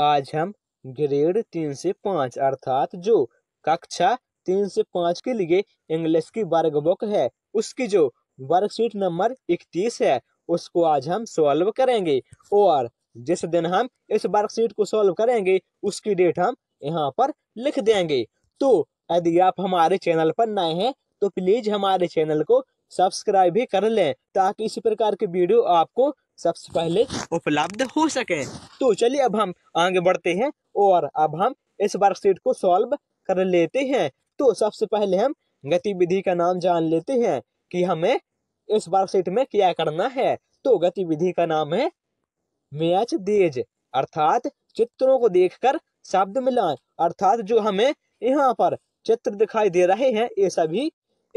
आज हम ग्रेड तीन से पाँच अर्थात जो कक्षा तीन से पाँच के लिए इंग्लिश की वर्ग बुक है उसकी जो वर्कशीट नंबर इकतीस है उसको आज हम सॉल्व करेंगे और जिस दिन हम इस वर्कशीट को सॉल्व करेंगे उसकी डेट हम यहाँ पर लिख देंगे तो यदि आप हमारे चैनल पर नए हैं तो प्लीज़ हमारे चैनल को सब्सक्राइब भी कर लें ताकि इसी प्रकार के वीडियो आपको सबसे पहले उपलब्ध हो सके तो चलिए अब हम आगे बढ़ते हैं और अब हम इस वर्कशीट को सॉल्व कर लेते हैं तो सबसे पहले हम गतिविधि का नाम जान लेते हैं कि हमें इस वर्कशीट में क्या करना है तो गतिविधि का नाम है मैच देज अर्थात चित्रों को देखकर शब्द मिलाएं अर्थात जो हमें यहाँ पर चित्र दिखाई दे रहे हैं ये सभी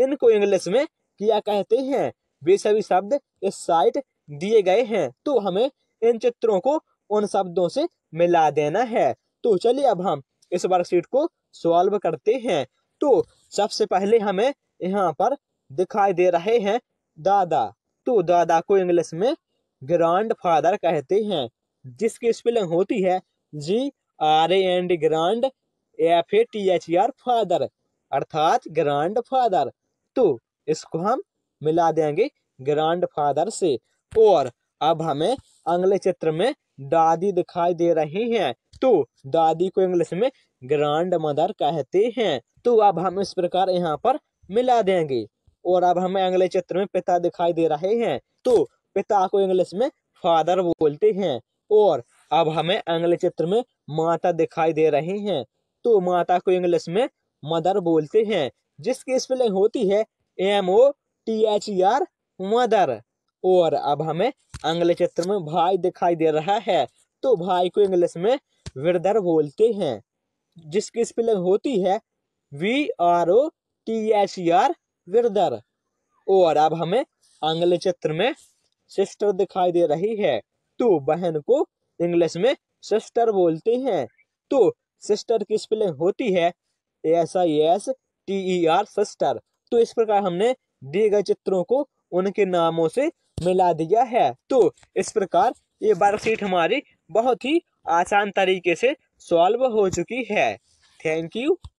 इनको इंग्लिश में क्या कहते हैं वे सभी शब्द इस साइट दिए गए हैं तो हमें इन चित्रों को उन शब्दों से मिला देना है तो चलिए अब हम इस वर्कशीट को सॉल्व करते हैं तो सबसे पहले हमें यहाँ पर दिखाई दे रहे हैं दादा तो दादा को इंग्लिश में ग्रांड फादर कहते हैं जिसकी स्पेलिंग होती है G R A N D grand F A T H R father अर्थात ग्रांड फादर तो इसको हम मिला देंगे ग्रांड फादर से और अब हमें अगले चित्र में दादी दिखाई दे रही हैं तो दादी को इंग्लिश में ग्रैंड मदर कहते हैं तो अब हम इस प्रकार यहाँ पर मिला देंगे और अब हमें अगले चित्र में पिता दिखाई दे रहे हैं तो पिता को इंग्लिश में फादर बोलते हैं और अब हमें अगले चित्र में माता दिखाई दे रही हैं तो माता को इंग्लिश में मदर बोलते हैं जिसकी स्पेलिंग होती है M O T H E R mother और अब हमें अगले चित्र में भाई दिखाई दे रहा है तो भाई को इंग्लिश में विरदर बोलते हैं जिसकी स्पेलिंग होती है B R O T H E R brother और अब हमें अगले चित्र में सिस्टर दिखाई दे रही है तो बहन को इंग्लिश में सिस्टर बोलते हैं तो सिस्टर की स्पेलिंग होती है S I S T E R sister तो इस प्रकार हमने दिए गए चित्रों को उनके नामों से मिला दिया है तो इस प्रकार ये वर्कशीट हमारी बहुत ही आसान तरीके से सॉल्व हो चुकी है थैंक यू